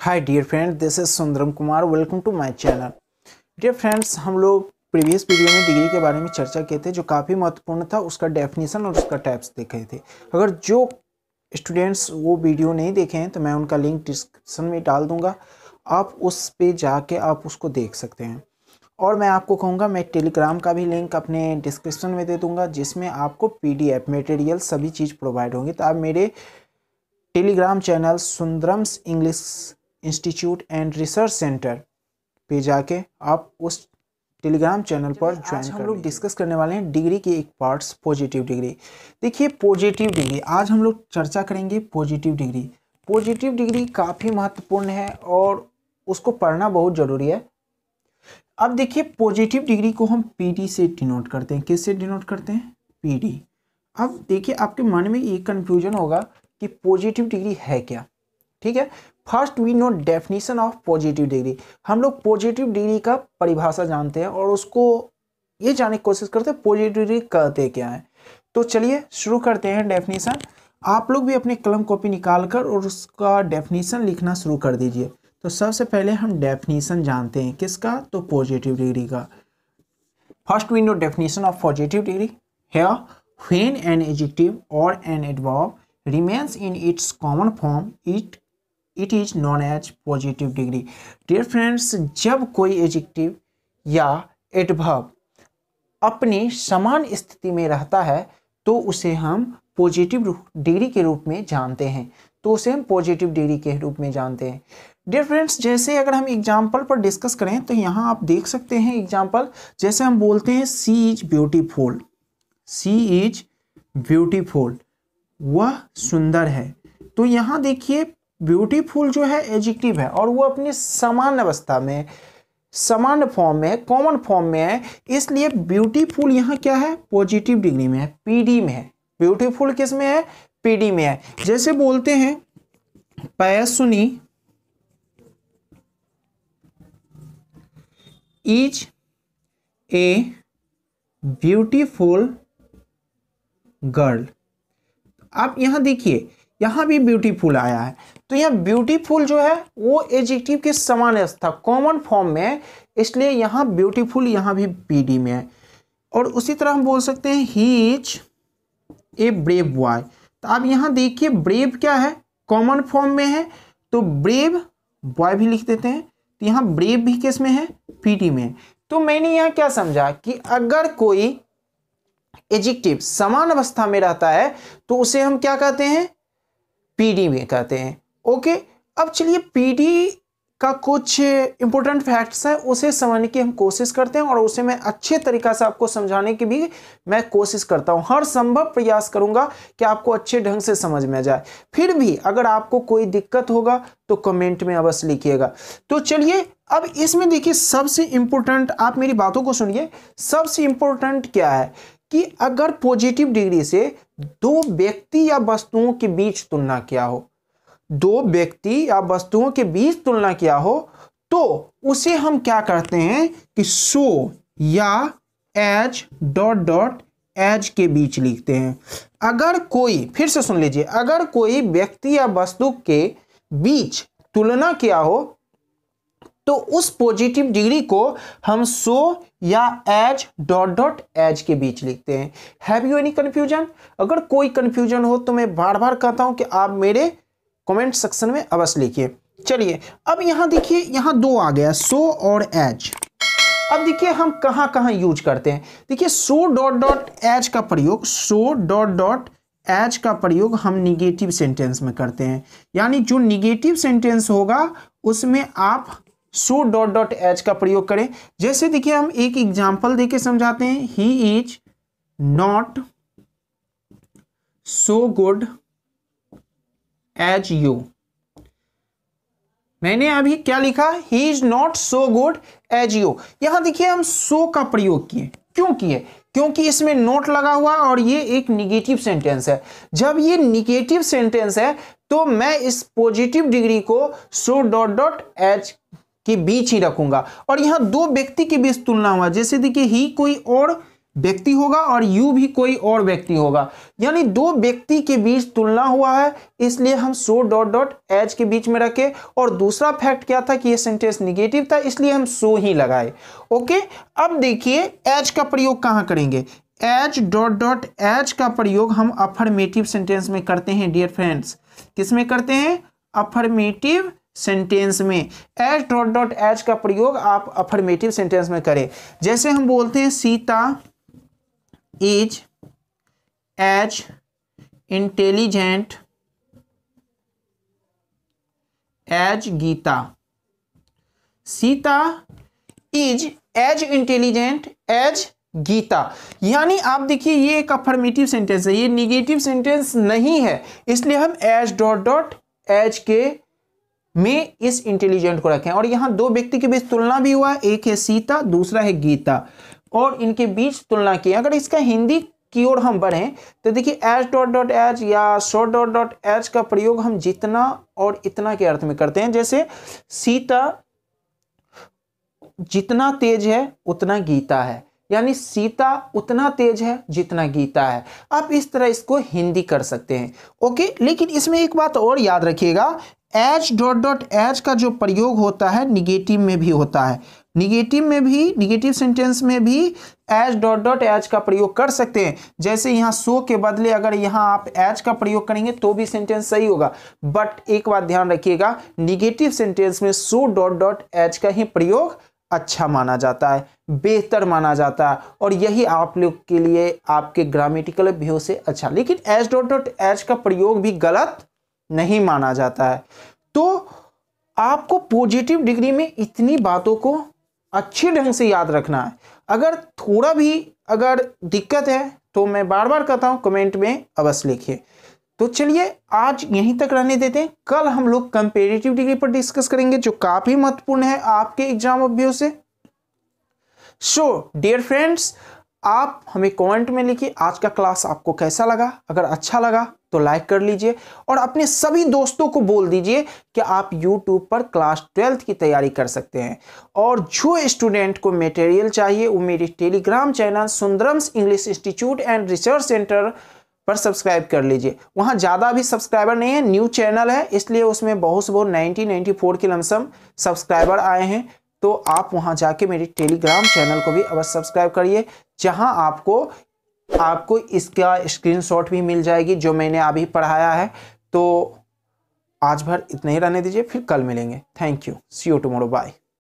hi dear friend this is Sundaram Kumar welcome to my channel dear friends हम लोग previous video में degree के बारे में चर्चा किए थे जो काफ़ी महत्वपूर्ण था उसका डेफिनेशन और उसका टाइप्स देखे थे अगर जो स्टूडेंट्स वो वीडियो नहीं देखे हैं तो मैं उनका लिंक डिस्क्रिप्शन में डाल दूँगा आप उस पर जाके आप उसको देख सकते हैं और मैं आपको कहूँगा मैं टेलीग्राम का भी लिंक अपने डिस्क्रिप्शन में दे दूँगा जिसमें आपको पी मटेरियल सभी चीज़ प्रोवाइड होंगी तो आप मेरे Telegram channel Sundaram's English institute and research centre पे जाके आप उस टेलीग्राम चैनल पर ज्वाइन हम लोग डिस्कस करने वाले हैं डिग्री के एक पार्ट्स पॉजिटिव डिग्री देखिए पॉजिटिव डिग्री आज हम लोग चर्चा करेंगे पॉजिटिव डिग्री पॉजिटिव डिग्री काफ़ी महत्वपूर्ण है और उसको पढ़ना बहुत ज़रूरी है अब देखिए पॉजिटिव डिग्री को हम पी से डिनोट करते हैं किससे डिनोट करते हैं पी अब देखिए आपके मन में ये कन्फ्यूजन होगा कि पॉजिटिव डिग्री है क्या ठीक है first we know definition of positive degree हम लोग पॉजिटिव डिग्री का परिभाषा जानते हैं और उसको ये जानने की कोशिश करते हैं पॉजिटिव डिग्री कहते क्या है तो चलिए शुरू करते हैं डेफिनेशन आप लोग भी अपने कलम कॉपी निकाल कर और उसका डेफिनेशन लिखना शुरू कर दीजिए तो सबसे पहले हम डेफिनेशन जानते हैं किसका तो पॉजिटिव डिग्री का first we know definition of positive degree है when an adjective or an adverb remains in its common form it it is known as positive degree dear friends जब कोई एजिक्टिव या एडभव अपनी समान स्थिति में रहता है तो उसे हम पॉजिटिव डिग्री के रूप में जानते हैं तो उसे हम पॉजिटिव डिग्री के रूप में जानते हैं डियर फ्रेंड्स जैसे अगर हम एग्जाम्पल पर डिस्कस करें तो यहाँ आप देख सकते हैं एग्जाम्पल जैसे हम बोलते हैं she is beautiful she is beautiful वह सुंदर है तो यहाँ देखिए ब्यूटीफुल जो है एजिक्टिव है और वो अपनी सामान्य अवस्था में सामान्य फॉर्म में कॉमन फॉर्म में है इसलिए ब्यूटीफुल यहाँ क्या है पॉजिटिव डिग्री में है पीडी में है ब्यूटीफुल किस में है पीडी में है जैसे बोलते हैं पैसुनी इज ए ब्यूटीफुल गर्ल आप यहां देखिए यहाँ भी ब्यूटीफुल आया है तो यह ब्यूटीफुल जो है वो एजेक्टिव के समान था कॉमन फॉर्म में इसलिए यहाँ ब्यूटीफुल यहाँ भी पीडी में है और उसी तरह हम बोल सकते हैं he is a brave boy तो आप यहाँ देखिए ब्रेव क्या है कॉमन फॉर्म में है तो ब्रेव बॉय भी लिख देते हैं तो यहाँ ब्रेव भी किस में है पीटी में तो मैंने यहाँ क्या समझा कि अगर कोई एजिक्टिव समान अवस्था में रहता है तो उसे हम क्या कहते हैं पीडी में कहते हैं ओके अब चलिए पीडी का कुछ इंपॉर्टेंट फैक्ट्स है उसे समझने की हम कोशिश करते हैं और उसे मैं अच्छे तरीका से आपको समझाने की भी मैं कोशिश करता हूं हर संभव प्रयास करूंगा कि आपको अच्छे ढंग से समझ में आ जाए फिर भी अगर आपको कोई दिक्कत होगा तो कमेंट में अवश्य लिखिएगा तो चलिए अब इसमें देखिए सबसे इम्पोर्टेंट आप मेरी बातों को सुनिए सबसे इम्पोर्टेंट क्या है कि अगर पॉजिटिव डिग्री से दो व्यक्ति या वस्तुओं के बीच तुलना किया हो दो व्यक्ति या वस्तुओं के बीच तुलना किया हो तो उसे हम क्या करते हैं कि सो या एज डॉट डॉट एज के बीच लिखते हैं अगर कोई फिर से सुन लीजिए अगर कोई व्यक्ति या वस्तु के बीच तुलना किया हो तो उस पॉजिटिव डिग्री को हम सो या एज डॉट डॉट एज के बीच लिखते हैं हैव यू एनी कंफ्यूजन अगर कोई कंफ्यूजन हो तो मैं बार बार कहता हूं कि आप मेरे कमेंट सेक्शन में अवश्य लिखिए चलिए अब यहाँ देखिए यहां दो आ गया सो और एज अब देखिए हम कहाँ कहाँ यूज करते हैं देखिए सो डॉट डॉट एज का प्रयोग सो डॉट डॉट एज का प्रयोग हम निगेटिव सेंटेंस में करते हैं यानी जो निगेटिव सेंटेंस होगा उसमें आप सो डॉट डॉट एच का प्रयोग करें जैसे देखिए हम एक एग्जाम्पल देके समझाते हैं he is not so good as you मैंने अभी क्या लिखा he is not so good as you यहां देखिए हम सो का प्रयोग किए क्यों किए क्योंकि इसमें नोट लगा हुआ और ये एक निगेटिव सेंटेंस है जब ये निगेटिव सेंटेंस है तो मैं इस पॉजिटिव डिग्री को सो डॉट डॉट एच के बीच ही रखूंगा और यहाँ दो व्यक्ति के बीच तुलना हुआ जैसे देखिए ही कोई और व्यक्ति होगा और यू भी कोई और व्यक्ति होगा यानी दो व्यक्ति के बीच तुलना हुआ है इसलिए हम सो डॉट डॉट एज के बीच में रखे और दूसरा फैक्ट क्या था कि ये सेंटेंस निगेटिव था इसलिए हम सो ही लगाए ओके अब देखिए एज का प्रयोग कहाँ करेंगे एज डॉट डॉट एज का प्रयोग हम अफर्मेटिव सेंटेंस में करते हैं डियर फ्रेंड्स किस में करते हैं अफर्मेटिव सेंटेंस में एच डॉट डॉट एच का प्रयोग आप अफर्मेटिव सेंटेंस में करें जैसे हम बोलते हैं Sita is as intelligent as Gita Sita is as intelligent as Gita यानी आप देखिए ये एक अफर्मेटिव सेंटेंस है ये निगेटिव सेंटेंस नहीं है इसलिए हम एज डॉट डॉट एज के మే ఇస్ ఇంటెలిజెంట్ కో రఖే ఔర్ యహ 2 వ్యక్తి కే బేచ్ తులనా బి హువా 1 హే సీతా 2 హే గీతా ఔర్ ఇన్కే బేచ్ తులనా కీ అగర్ ఇస్కా హిందీ కీవర్డ్ హం బడే తో దేఖియే as..h యా so..h కా ప్రయోగ హం jitna ఔర్ itna కే అర్థ మే కర్తే హే జైసే సీతా jitna tez హే utna geeta హే యాని సీతా utna tez హే jitna geeta హే అబ్ ఇస్ తరా ఇస్కో హిందీ కర్ సక్తే హే ఓకే లేకిన్ ఇస్మే 1 baat ఔర్ yaad rakhiyega as dot dot as का जो प्रयोग होता है निगेटिव में भी होता है निगेटिव में भी निगेटिव सेंटेंस में भी एच डॉट डॉट एच का प्रयोग कर सकते हैं जैसे यहाँ सो के बदले अगर यहाँ आप एच का प्रयोग करेंगे तो भी सेंटेंस सही होगा बट एक बात ध्यान रखिएगा निगेटिव सेंटेंस में सो डॉट डॉट एच का ही प्रयोग अच्छा माना जाता है बेहतर माना जाता है और यही आप लोग के लिए आपके ग्रामेटिकल व्यू से अच्छा लेकिन एच डॉट डॉट एच का प्रयोग भी गलत नहीं माना जाता है तो आपको पॉजिटिव डिग्री में इतनी बातों को अच्छे ढंग से याद रखना है अगर थोड़ा भी अगर दिक्कत है तो मैं बार बार कहता हूँ कमेंट में अवश्य लिखिए तो चलिए आज यहीं तक रहने देते हैं कल हम लोग कंपेरेटिव डिग्री पर डिस्कस करेंगे जो काफ़ी महत्वपूर्ण है आपके एग्जाम अभ्यू से सो डियर फ्रेंड्स आप हमें कमेंट में लिखिए आज का क्लास आपको कैसा लगा अगर अच्छा लगा तो लाइक कर लीजिए और अपने सभी दोस्तों को बोल दीजिए कि आप यूट्यूब पर क्लास ट्वेल्थ की तैयारी कर सकते हैं और जो स्टूडेंट को मटेरियल चाहिए वो मेरे Telegram channel Sundaram's English institute and research centre पर सब्सक्राइब कर लीजिए वहाँ ज़्यादा भी सब्सक्राइबर नहीं है न्यू चैनल है इसलिए उसमें बहुत से बहुत नाइनटीन नाइन्टी फोर के लमसम सब्सक्राइबर आए हैं तो आप वहाँ जाके मेरे टेलीग्राम चैनल को भी अवश्य सब्सक्राइब करिए जहाँ आपको आपको इसका स्क्रीनशॉट भी मिल जाएगी जो मैंने अभी पढ़ाया है तो आज भर इतना ही रहने दीजिए फिर कल मिलेंगे thank you see you tomorrow bye